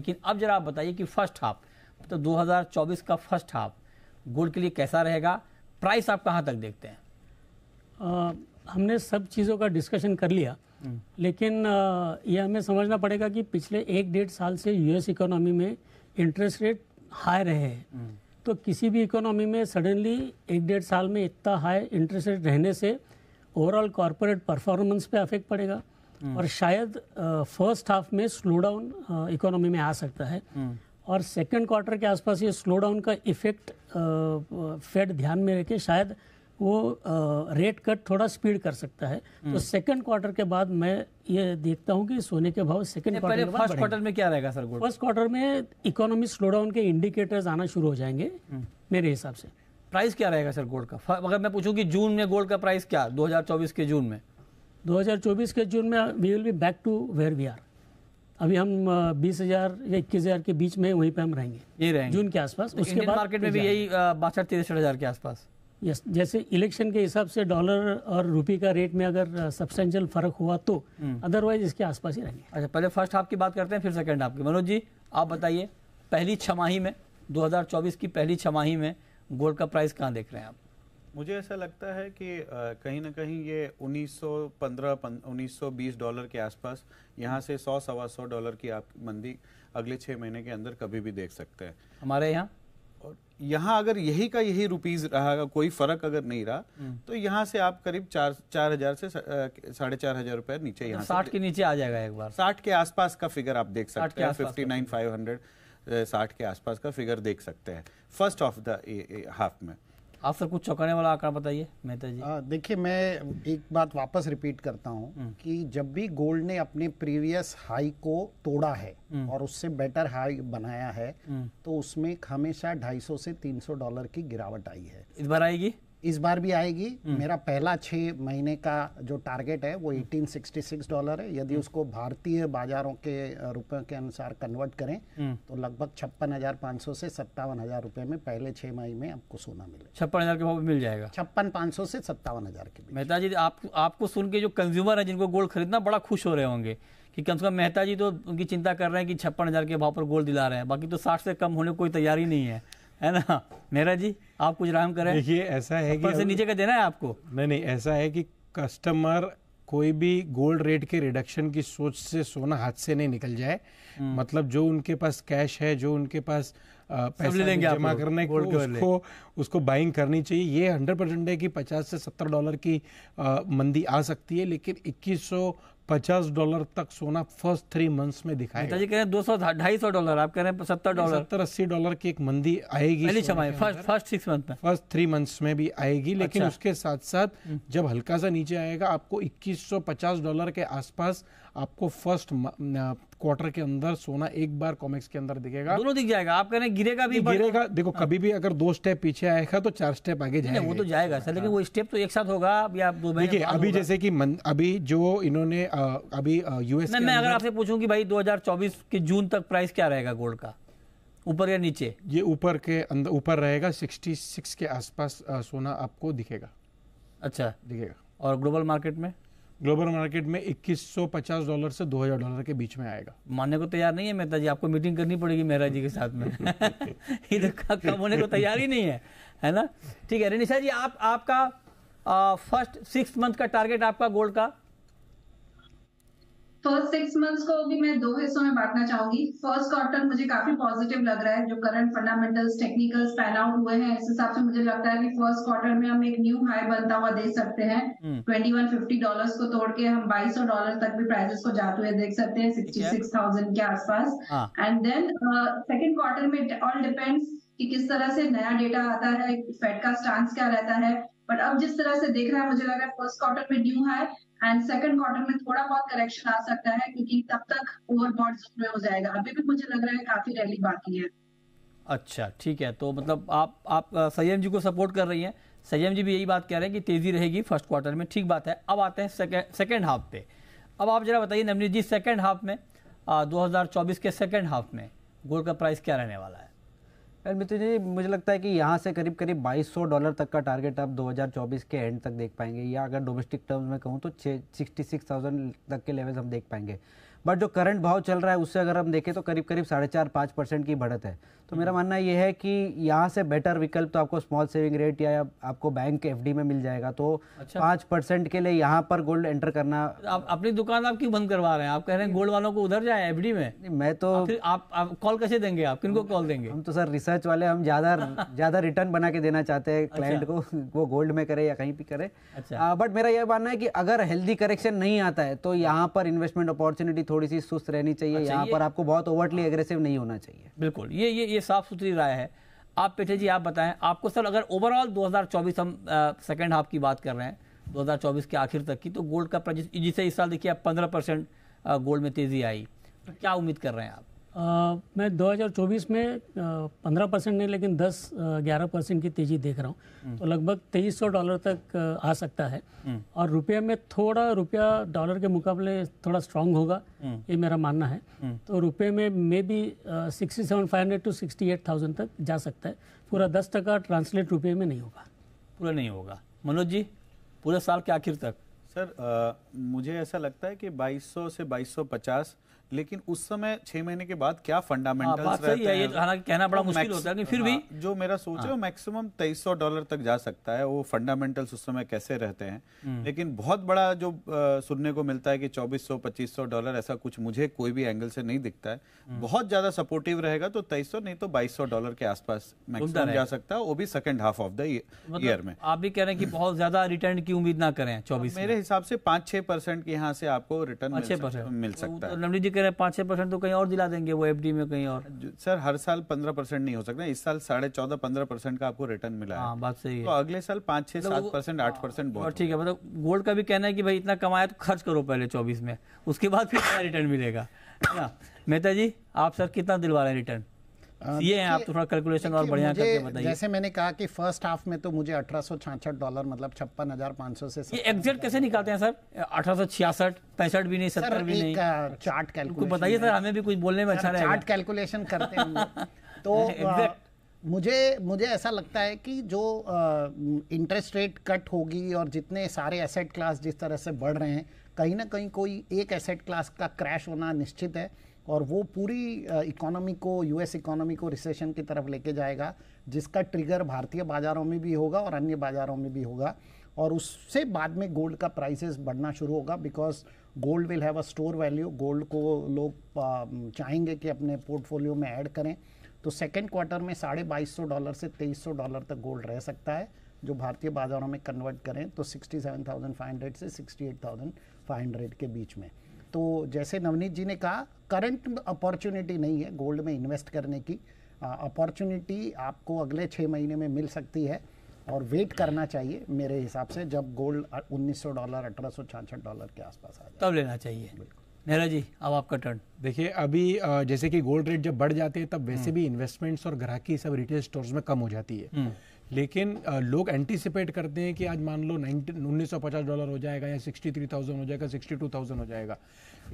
लेकिन अब जरा आप बताइए कि फर्स्ट हाफ तो 2024 का फर्स्ट हाफ गोल्ड के लिए कैसा रहेगा प्राइस आप कहाँ तक देखते हैं आ, हमने सब चीज़ों का डिस्कशन कर लिया हम्म। लेकिन यह हमें समझना पड़ेगा कि पिछले एक डेढ़ साल से यूएस इकोनॉमी में इंटरेस्ट रेट हाई रहे हैं हम्म। तो किसी भी इकोनॉमी में सडनली एक डेढ़ साल में इतना हाई इंटरेस्ट रेट रहने से ओवरऑल कॉरपोरेट परफॉर्मेंस पे अफेक्ट पड़ेगा Hmm. और शायद फर्स्ट हाफ में स्लो डाउन इकोनॉमी में आ सकता है hmm. और सेकंड क्वार्टर के आसपास ये स्लो डाउन का इफेक्ट फेड ध्यान में रखे शायद वो रेट कट थोड़ा स्पीड कर सकता है hmm. तो सेकंड क्वार्टर के बाद मैं ये देखता हूँ कि सोने के भाव सेकंड क्वार्टर फर्स्ट क्वार्टर में क्या रहेगा सर फर्स्ट क्वार्टर में इकोनॉमी स्लो डाउन के इंडिकेटर्स आना शुरू हो जाएंगे मेरे हिसाब से प्राइस क्या रहेगा सर गोल्ड का अगर मैं पूछूं कि जून में गोल्ड का प्राइस क्या 2024 के जून में 2024 के जून में we will be back to where we are अभी हम बीस हजार या इक्कीस हजार के बीच में वहीं पे हम रहेंगे ये रहेंगे जून के आसपास तो उसके बाद मार्केट में भी यही बासठ तिरसठ हजार के आसपास यस जैसे इलेक्शन के हिसाब से डॉलर और रुपये का रेट में अगर सब्सटेंशियल फर्क हुआ तो अदरवाइज हम्म। इसके आसपास ही रहेंगे अच्छा पहले फर्स्ट हाफ की बात करते हैं फिर सेकेंड हाफ की मनोज जी आप बताइए पहली छमाही में 2024 की पहली छमाही में गोल्ड का प्राइस कहाँ देख रहे हैं आप मुझे ऐसा लगता है कि कहीं ना कहीं ये 1915 1920 डॉलर के आसपास यहाँ से सौ सवा सौ डॉलर की आप मंदी अगले छः महीने के अंदर कभी भी देख सकते हैं हमारे यहाँ और यहाँ अगर यही का यही रुपीज रहा कोई फर्क अगर नहीं रहा हम्म। तो यहाँ से आप करीब चार चार हजार से साढ़े चार हजार रुपए नीचे तो यहाँ साठ के नीचे आ जाएगा एक बार साठ के आसपास का फिगर आप देख सकते हैं फिफ्टी नाइन फाइव हंड्रेड साठ के आसपास का फिगर देख सकते हैं फर्स्ट ऑफ द हाफ में आप सर कुछ चौंकाने वाला आंकड़ा बताइए मेहता जी देखिए मैं एक बात वापस रिपीट करता हूँ हम्म। कि जब भी गोल्ड ने अपने प्रीवियस हाई को तोड़ा है हम्म। और उससे बेटर हाई बनाया है हम्म। तो उसमें हमेशा 250 से 300 डॉलर की गिरावट आई है इस बार आएगी इस बार भी आएगी हम्म। मेरा पहला छः महीने का जो टारगेट है वो 1866 डॉलर है यदि हम्म। उसको भारतीय बाजारों के रुपये के अनुसार कन्वर्ट करें हम्म। तो लगभग छप्पन हज़ार पाँच सौ से सत्तावन हज़ार रुपये में पहले छः महीने में आपको सोना मिले छप्पन हज़ार के भाव मिल जाएगा छप्पन पाँच सौ से सत्तावन हज़ार के मेहता जी आप, आपको सुन के जो कंज्यूमर है जिनको गोल्ड खरीदना बड़ा खुश हो रहे होंगे कि कम से कम मेहता जी तो उनकी चिंता कर रहे हैं कि छप्पन हज़ार के भाव पर गोल्ड दिला रहे हैं बाकी तो साठ से कम होने कोई तैयारी नहीं है है ना मेहरा जी आप कुछ राम करें देखिए ऐसा है कि से नीचे का देना है आपको नहीं नहीं ऐसा है कि कस्टमर कोई भी गोल्ड रेट के रिडक्शन की सोच से सोना हाथ से नहीं निकल जाए हम्म। मतलब जो उनके पास कैश है जो उनके पास पैसे पैसा जमा करने को उसको उसको बाइंग करनी चाहिए ये हंड्रेड परसेंट है कि पचास से सत्तर डॉलर की आ, मंदी आ सकती है लेकिन इक्कीस सौ पचास डॉलर तक सोना फर्स्ट थ्री मंथ्स में दिखाई नेताजी कह रहे हैं दो सौ ढाई सौ डॉलर आप कह रहे हैं सत्तर डॉलर सत्तर अस्सी डॉलर की एक मंदी आएगी पहली छमाही फर्स्ट फर्स्ट सिक्स मंथ में फर्स्ट थ्री मंथ्स में भी आएगी लेकिन अच्छा। उसके साथ साथ हम्म। जब हल्का सा नीचे आएगा आपको इक्कीस सौ पचास डॉलर के आसपास आपको फर्स्ट क्वार्टर के अंदर सोना एक बार कॉमिक्स के अंदर दिखेगा दोनों दिख जाएगा आप कह रहे हैं गिरेगा भी गिरेगा देखो हाँ। कभी भी अगर दो स्टेप पीछे आएगा तो चार स्टेप आगे जाएगा वो तो जाएगा सर लेकिन हाँ। वो स्टेप तो एक साथ होगा या दो देखिए अभी जैसे कि अभी जो इन्होंने अभी यूएस मैं, मैं अगर आपसे पूछूं कि भाई 2024 के जून तक प्राइस क्या रहेगा गोल्ड का ऊपर या नीचे ये ऊपर के अंदर ऊपर रहेगा 66 के आसपास सोना आपको दिखेगा अच्छा दिखेगा और ग्लोबल मार्केट में ग्लोबल मार्केट में 2150 डॉलर से 2000 डॉलर के बीच में आएगा मानने को तैयार नहीं है मेहता जी आपको मीटिंग करनी पड़ेगी मेहरा जी के साथ में कम होने को तैयार ही नहीं है है ना ठीक है रेनिशा जी आप आपका फर्स्ट सिक्स मंथ का टारगेट आपका गोल्ड का फर्स्ट सिक्स मंथ्स को भी मैं दो हिस्सों में बांटना चाहूंगी फर्स्ट क्वार्टर मुझे काफी पॉजिटिव लग रहा है जो current fundamentals technical pan out हुए हैं इस हिसाब से मुझे लगता है कि फर्स्ट क्वार्टर में हम एक न्यू हाई बनता हुआ देख सकते हैं ट्वेंटी वन फिफ्टी डॉलर को तोड़ के हम बाईस सौ डॉलर तक भी प्राइजेस को जाते हुए देख सकते हैं सिक्सटी सिक्स थाउजेंड के आसपास एंड देन सेकेंड क्वार्टर में ऑल डिपेंड्स कि किस तरह से नया डेटा आता है फेड का स्टांस क्या रहता है बट अब जिस तरह से देख रहा है मुझे लग रहा है फर्स्ट क्वार्टर में न्यू है एंड सेकंड क्वार्टर में थोड़ा बहुत करेक्शन आ सकता है क्योंकि तब तक ओवरबॉड जोन में हो जाएगा अभी भी मुझे लग रहा है काफी रैली बाकी है अच्छा ठीक है तो मतलब आप आप संयम जी को सपोर्ट कर रही हैं संयम जी भी यही बात कह रहे हैं कि तेजी रहेगी फर्स्ट क्वार्टर में ठीक बात है अब आते हैं सेकेंड सेकेंड हाफ पे अब आप जरा बताइए नवनीत जी सेकेंड हाफ में आ, 2024 के सेकेंड हाफ में गोल्ड का प्राइस क्या रहने वाला है यार मित्र जी मुझे लगता है कि यहाँ से करीब करीब 2200 डॉलर तक का टारगेट आप 2024 के एंड तक देख पाएंगे या अगर डोमेस्टिक टर्म्स में कहूँ तो छः सिक्सटी सिक्स थाउजेंड तक के लेवल्स हम देख पाएंगे बट जो करंट भाव चल रहा है उससे अगर हम देखें तो करीब करीब साढ़े चार पाँच परसेंट की बढ़त है तो मेरा हम्म। मानना यह है कि यहाँ से बेटर विकल्प तो आपको स्मॉल सेविंग रेट या आपको बैंक एफ में मिल जाएगा तो अच्छा। पाँच परसेंट के लिए यहाँ पर गोल्ड एंटर करना आप अपनी दुकान आप क्यों बंद करवा रहे हैं आप कह रहे हैं गोल्ड वालों को उधर जाए एफ में मैं तो आप, आप कॉल कैसे देंगे आप किनको कॉल देंगे हम तो सर रिसर्च वाले हम ज़्यादा ज़्यादा रिटर्न बना के देना चाहते हैं क्लाइंट अच्छा। को वो गोल्ड में करे या कहीं भी करे बट अच्छा। मेरा यह मानना है कि अगर हेल्दी करेक्शन नहीं आता है तो यहाँ पर इन्वेस्टमेंट अपॉर्चुनिटी थोड़ी सी सुस्त रहनी चाहिए अच्छा, यहाँ पर आपको बहुत ओवरली एग्रेसिव नहीं होना चाहिए बिल्कुल ये ये ये साफ सुथरी राय है आप पेठे जी आप बताएं आपको सर अगर ओवरऑल 2024 हम सेकेंड हाफ की बात कर रहे हैं 2024 के आखिर तक की तो गोल्ड का प्राइस जिसे इस साल देखिए आप पंद्रह परसेंट गोल्ड में तेजी आई तो क्या उम्मीद कर रहे हैं आप आ, मैं 2024 में पंद्रह परसेंट नहीं लेकिन 10-11 परसेंट की तेजी देख रहा हूँ हम्म। तो लगभग 2300 डॉलर तक आ सकता है हम्म। और रुपये में थोड़ा रुपया डॉलर के मुकाबले थोड़ा स्ट्रांग होगा हम्म। ये मेरा मानना है तो रुपये में maybe sixty seven five hundred to sixty eight thousand तक जा सकता है पूरा दस टका ट्रांसलेट रुपये में नहीं होगा पूरा नहीं होगा मनोज जी पूरे साल के आखिर तक सर आ, मुझे ऐसा लगता है कि 2200 से 2250 लेकिन उस समय छह महीने के बाद क्या फंडामेंटल हाँ, कहना बड़ा तो मुश्किल होता है फिर भी हाँ, जो मेरा सोच है वो मैक्सिमम हाँ। तेईस सौ डॉलर तक जा सकता है वो फंडामेंटल उस समय कैसे रहते हैं हम्म। लेकिन बहुत बड़ा जो आ, सुनने को मिलता है कि चौबीस सौ पच्चीस सौ डॉलर ऐसा कुछ मुझे कोई भी एंगल से नहीं दिखता है हम्म। बहुत ज्यादा सपोर्टिव रहेगा तो तेईस नहीं तो बाईस डॉलर के आसपास मैक्सिमम जा सकता है वो भी second half of the year में आप भी कह रहे हैं कि बहुत ज्यादा रिटर्न की उम्मीद ना करें चौबीस मेरे हिसाब से पांच छह परसेंट के यहाँ से आपको रिटर्न मिल सकता तो है कह रहे हैं पाँच छः परसेंट तो कहीं और दिला देंगे वो एफडी में कहीं और सर हर साल पंद्रह परसेंट नहीं हो सकता इस साल साढ़े चौदह पंद्रह परसेंट का आपको रिटर्न मिला हाँ, बात सही है तो अगले साल पाँच छः मतलब सात परसेंट आठ परसेंट बहुत ठीक है मतलब गोल्ड का भी कहना है कि भाई इतना कमाया तो खर्च करो पहले चौबीस में उसके बाद फिर रिटर्न मिलेगा मेहता जी आप सर कितना दिलवा रहे हैं रिटर्न Uh, ये है आप थोड़ा कैलकुलेशन और बढ़िया करके बताइए जैसे मैंने कहा कि फर्स्ट हाफ में तो मुझे अठारह डॉलर मतलब छप्पन हजार पाँच सौ से ये एग्जैक्ट कैसे निकालते हैं सर अठारह सौ भी नहीं सत्तर भी नहीं चार्ट कैलकुलेशन बताइए सर हमें भी कुछ बोलने में अच्छा रहे चार्ट कैलकुलेशन करते हैं तो अच्छा, मुझे मुझे ऐसा लगता है कि जो इंटरेस्ट रेट कट होगी और जितने सारे एसेट क्लास जिस तरह से बढ़ रहे हैं कहीं ना कहीं कोई एक एसेट क्लास का क्रैश होना निश्चित है और वो पूरी इकोनॉमी को यूएस इकोनॉमी को रिसेशन की तरफ लेके जाएगा जिसका ट्रिगर भारतीय बाज़ारों में भी होगा और अन्य बाज़ारों में भी होगा और उससे बाद में गोल्ड का प्राइसेस बढ़ना शुरू होगा because gold will have a store value gold को लोग चाहेंगे कि अपने पोर्टफोलियो में ऐड करें तो सेकेंड क्वार्टर में साढ़े बाईस सौ डॉलर से तेईस सौ डॉलर तक गोल्ड रह सकता है जो भारतीय बाज़ारों में कन्वर्ट करें तो sixty seven thousand five hundred से sixty eight thousand five hundred के बीच में तो जैसे नवनीत जी ने कहा करंट अपॉर्चुनिटी नहीं है गोल्ड में इन्वेस्ट करने की अपॉर्चुनिटी आपको अगले छः महीने में मिल सकती है और वेट करना चाहिए मेरे हिसाब से जब गोल्ड 1900 डॉलर अठारह डॉलर के आसपास आ जाए तब लेना चाहिए नेहरा जी अब आपका टर्न देखिए अभी जैसे कि गोल्ड रेट जब बढ़ जाते हैं तब वैसे हम्म। भी इन्वेस्टमेंट्स और ग्राहकी सब रिटेल स्टोर्स में कम हो जाती है हम्म। लेकिन लोग एंटिसिपेट करते हैं कि आज मान लो नाइन उन्नीस डॉलर हो जाएगा या सिक्सटी हो जाएगा सिक्सटी टू थाउजेंड हो जाएगा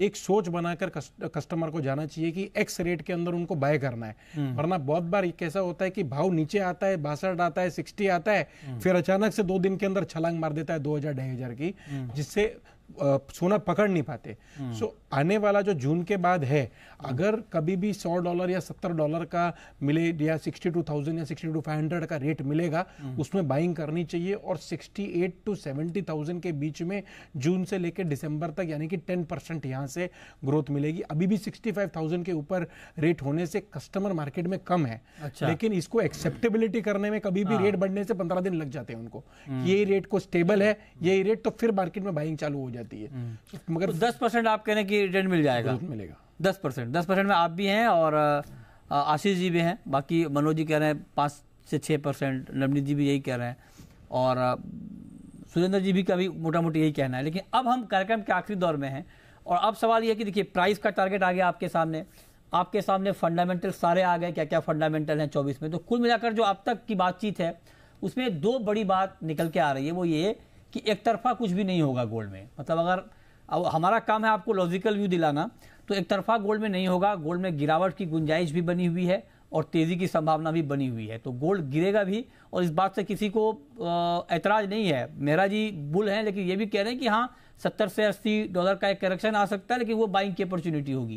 एक सोच बनाकर कस्टमर को जाना चाहिए कि एक्स रेट के अंदर उनको बाय करना है हम्म। वरना बहुत बार कैसा होता है कि भाव नीचे आता है बासठ आता है सिक्सटी आता है हम्म। फिर अचानक से दो दिन के अंदर छलांग मार देता है दो हजार ढाई हजार की हम्म। जिससे सोना पकड़ नहीं पाते सो हम्म। so, आने वाला जो जून के बाद है अगर कभी भी सौ डॉलर या सत्तर डॉलर का मिले या सिक्सटी टू थाउजेंड या सिक्सटी टू फाइव हंड्रेड का रेट मिलेगा हम्म। उसमें बाइंग करनी चाहिए और sixty eight to seventy thousand के बीच में जून से लेकर दिसंबर तक यानी कि टेन परसेंट यहाँ से ग्रोथ मिलेगी अभी भी सिक्सटी फाइव थाउजेंड के ऊपर रेट होने से कस्टमर मार्केट में कम है अच्छा। लेकिन इसको एक्सेप्टेबिलिटी करने में कभी भी रेट हाँ। बढ़ने से पंद्रह दिन लग जाते हैं उनको हम्म। ये रेट को स्टेबल है यही रेट तो फिर मार्केट में बाइंग चालू हो जाती है हम्म। तो मगर तो दस परसेंट आप कह रहे हैं कि रिटर्न मिल जाएगा मिलेगा दस परसेंट दस परसेंट में आप भी हैं और आशीष जी भी हैं बाकी मनोज जी कह रहे हैं पाँच से छः परसेंट नवनीत जी भी यही कह रहे हैं और सुरेंद्र जी भी कभी मोटा मोटी यही कहना है लेकिन अब हम कार्यक्रम के आखिरी दौर में हैं और अब सवाल यह कि देखिए प्राइस का टारगेट आ गया आपके सामने आपके सामने फंडामेंटल सारे आ गए क्या क्या फंडामेंटल हैं चौबीस में तो कुल मिलाकर जो अब तक की बातचीत है उसमें दो बड़ी बात निकल के आ रही है वो ये कि एक तरफा कुछ भी नहीं होगा गोल्ड में मतलब अगर अब हमारा काम है आपको लॉजिकल व्यू दिलाना तो एक तरफा गोल्ड में नहीं होगा गोल्ड में गिरावट की गुंजाइश भी बनी हुई है और तेज़ी की संभावना भी बनी हुई है तो गोल्ड गिरेगा भी और इस बात से किसी को ऐतराज़ नहीं है मेरा जी बुल हैं लेकिन ये भी कह रहे हैं कि हाँ सत्तर से अस्सी डॉलर का एक करेक्शन आ सकता है लेकिन वो बाइंग की अपॉर्चुनिटी होगी